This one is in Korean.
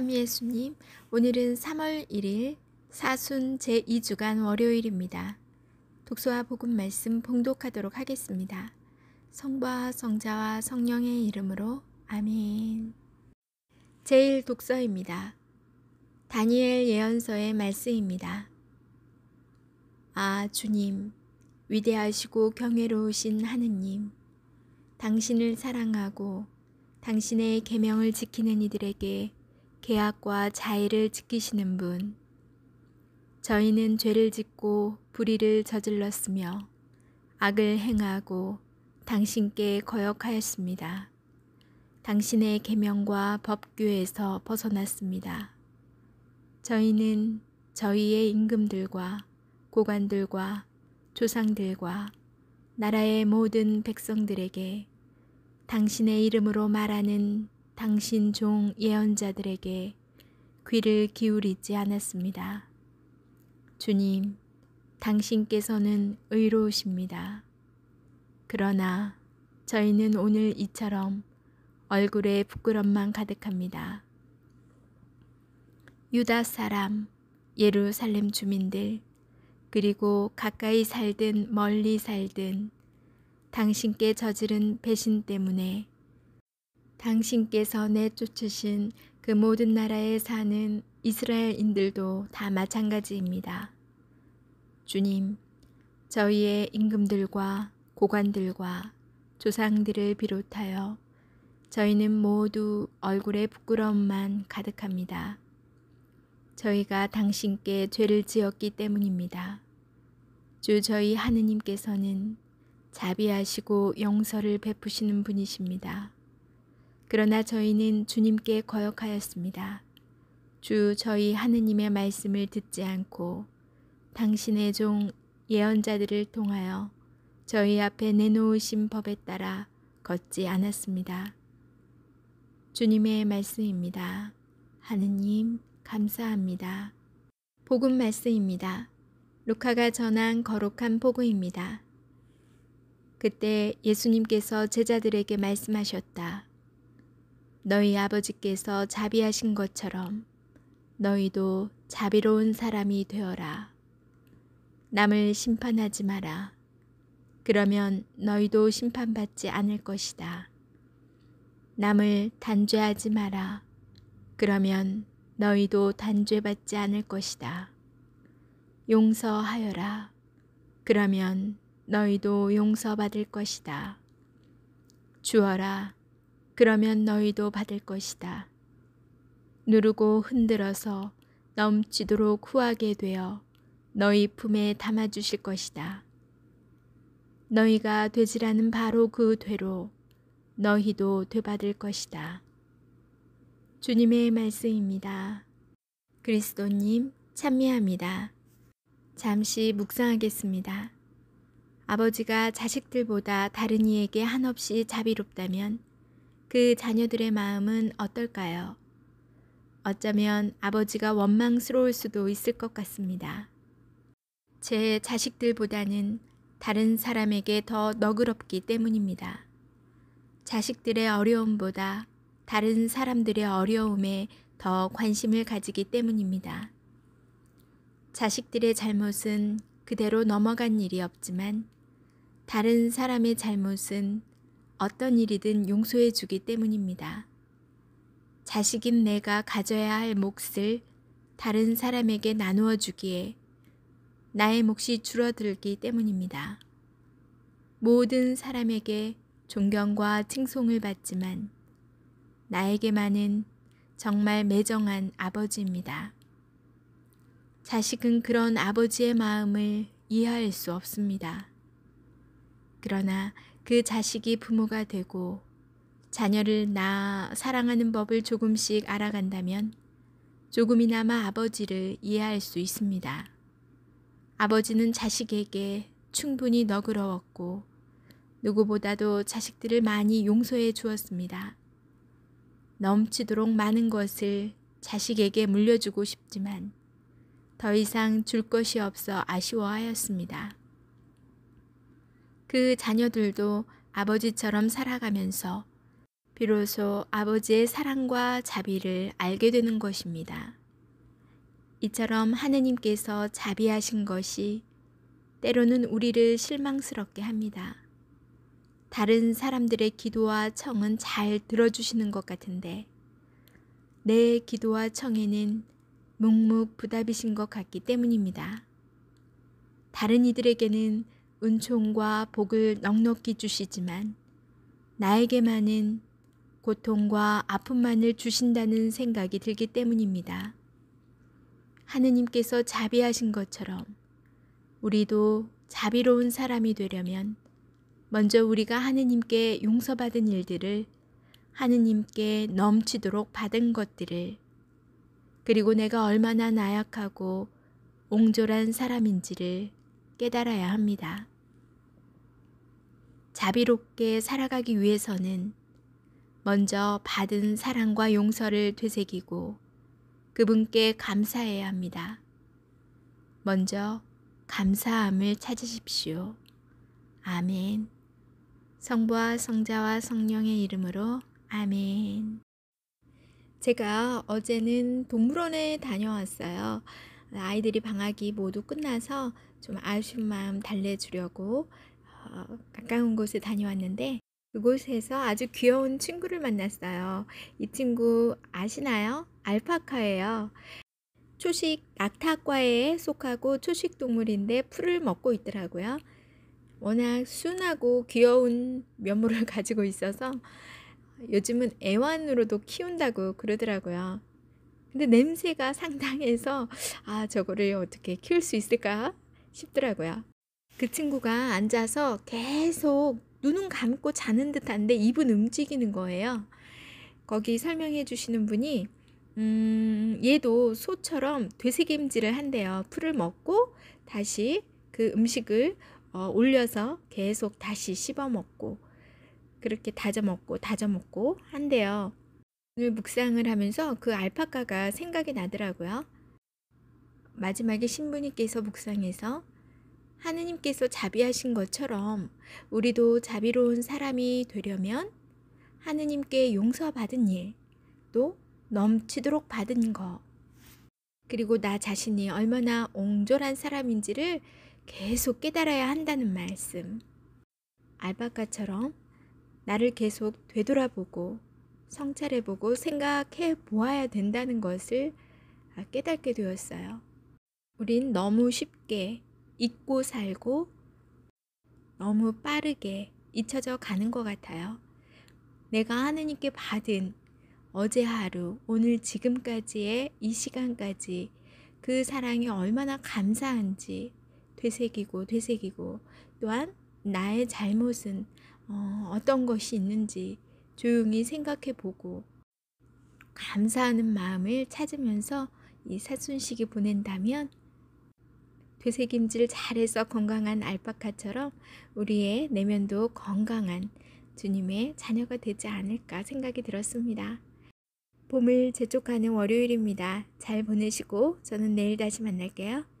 미 예수님, 오늘은 3월 1일 사순 제2주간 월요일입니다. 독서와 복음 말씀 봉독하도록 하겠습니다. 성부와 성자와 성령의 이름으로 아멘. 제1 독서입니다. 다니엘 예언서의 말씀입니다. 아, 주님, 위대하시고 경외로우신 하느님, 당신을 사랑하고 당신의 계명을 지키는 이들에게 계약과 자의를 지키시는 분. 저희는 죄를 짓고 불의를 저질렀으며 악을 행하고 당신께 거역하였습니다. 당신의 계명과 법규에서 벗어났습니다. 저희는 저희의 임금들과 고관들과 조상들과 나라의 모든 백성들에게 당신의 이름으로 말하는 당신 종 예언자들에게 귀를 기울이지 않았습니다. 주님, 당신께서는 의로우십니다. 그러나 저희는 오늘 이처럼 얼굴에 부끄럼만 가득합니다. 유다 사람, 예루살렘 주민들, 그리고 가까이 살든 멀리 살든 당신께 저지른 배신 때문에 당신께서 내쫓으신 그 모든 나라에 사는 이스라엘인들도 다 마찬가지입니다. 주님, 저희의 임금들과 고관들과 조상들을 비롯하여 저희는 모두 얼굴에 부끄러움만 가득합니다. 저희가 당신께 죄를 지었기 때문입니다. 주 저희 하느님께서는 자비하시고 용서를 베푸시는 분이십니다. 그러나 저희는 주님께 거역하였습니다. 주 저희 하느님의 말씀을 듣지 않고 당신의 종 예언자들을 통하여 저희 앞에 내놓으신 법에 따라 걷지 않았습니다. 주님의 말씀입니다. 하느님 감사합니다. 복음 말씀입니다. 루카가 전한 거룩한 복음입니다. 그때 예수님께서 제자들에게 말씀하셨다. 너희 아버지께서 자비하신 것처럼 너희도 자비로운 사람이 되어라. 남을 심판하지 마라. 그러면 너희도 심판받지 않을 것이다. 남을 단죄하지 마라. 그러면 너희도 단죄받지 않을 것이다. 용서하여라. 그러면 너희도 용서받을 것이다. 주어라. 그러면 너희도 받을 것이다. 누르고 흔들어서 넘치도록 후하게 되어 너희 품에 담아 주실 것이다. 너희가 되지라는 바로 그 되로 너희도 되받을 것이다. 주님의 말씀입니다. 그리스도님 찬미합니다. 잠시 묵상하겠습니다. 아버지가 자식들보다 다른 이에게 한없이 자비롭다면 그 자녀들의 마음은 어떨까요? 어쩌면 아버지가 원망스러울 수도 있을 것 같습니다. 제 자식들보다는 다른 사람에게 더 너그럽기 때문입니다. 자식들의 어려움보다 다른 사람들의 어려움에 더 관심을 가지기 때문입니다. 자식들의 잘못은 그대로 넘어간 일이 없지만 다른 사람의 잘못은 어떤 일이든 용서해 주기 때문입니다. 자식인 내가 가져야 할 몫을 다른 사람에게 나누어 주기에 나의 몫이 줄어들기 때문입니다. 모든 사람에게 존경과 칭송을 받지만 나에게만은 정말 매정한 아버지입니다. 자식은 그런 아버지의 마음을 이해할 수 없습니다. 그러나 그 자식이 부모가 되고 자녀를 낳아 사랑하는 법을 조금씩 알아간다면 조금이나마 아버지를 이해할 수 있습니다. 아버지는 자식에게 충분히 너그러웠고 누구보다도 자식들을 많이 용서해 주었습니다. 넘치도록 많은 것을 자식에게 물려주고 싶지만 더 이상 줄 것이 없어 아쉬워하였습니다. 그 자녀들도 아버지처럼 살아가면서 비로소 아버지의 사랑과 자비를 알게 되는 것입니다. 이처럼 하느님께서 자비하신 것이 때로는 우리를 실망스럽게 합니다. 다른 사람들의 기도와 청은 잘 들어주시는 것 같은데 내 기도와 청에는 묵묵부답이신 것 같기 때문입니다. 다른 이들에게는 은총과 복을 넉넉히 주시지만 나에게만은 고통과 아픔만을 주신다는 생각이 들기 때문입니다. 하느님께서 자비하신 것처럼 우리도 자비로운 사람이 되려면 먼저 우리가 하느님께 용서받은 일들을 하느님께 넘치도록 받은 것들을 그리고 내가 얼마나 나약하고 옹졸한 사람인지를 깨달아야 합니다. 자비롭게 살아가기 위해서는 먼저 받은 사랑과 용서를 되새기고 그분께 감사해야 합니다. 먼저 감사함을 찾으십시오. 아멘. 성부와 성자와 성령의 이름으로 아멘. 제가 어제는 동물원에 다녀왔어요. 아이들이 방학이 모두 끝나서 좀 아쉬운 마음 달래주려고 어, 가까운 곳에 다녀왔는데 그곳에서 아주 귀여운 친구를 만났어요. 이 친구 아시나요? 알파카예요. 초식 낙타과에 속하고 초식 동물인데 풀을 먹고 있더라고요. 워낙 순하고 귀여운 면모를 가지고 있어서 요즘은 애완으로도 키운다고 그러더라고요. 근데 냄새가 상당해서 아, 저거를 어떻게 키울 수 있을까 싶더라고요. 그 친구가 앉아서 계속 눈은 감고 자는 듯한데 입은 움직이는 거예요. 거기 설명해 주시는 분이 음, 얘도 소처럼 되새김질을 한대요. 풀을 먹고 다시 그 음식을 어, 올려서 계속 다시 씹어 먹고 그렇게 다져 먹고 다져 먹고 한대요. 오늘 묵상을 하면서 그 알파카가 생각이 나더라고요. 마지막에 신부님께서 묵상해서 하느님께서 자비하신 것처럼 우리도 자비로운 사람이 되려면 하느님께 용서받은 일, 또 넘치도록 받은 것, 그리고 나 자신이 얼마나 옹졸한 사람인지를 계속 깨달아야 한다는 말씀. 알바카처럼 나를 계속 되돌아보고 성찰해보고 생각해 보아야 된다는 것을 깨닫게 되었어요. 우린 너무 쉽게 잊고 살고 너무 빠르게 잊혀져 가는 것 같아요. 내가 하느님께 받은 어제 하루, 오늘 지금까지의 이 시간까지 그 사랑이 얼마나 감사한지 되새기고 되새기고 또한 나의 잘못은 어, 떤 것이 있는지 조용히 생각해 보고 감사하는 마음을 찾으면서 이 사순식이 보낸다면 되새김질 잘해서 건강한 알파카처럼 우리의 내면도 건강한 주님의 자녀가 되지 않을까 생각이 들었습니다. 봄을 재촉하는 월요일입니다. 잘 보내시고 저는 내일 다시 만날게요.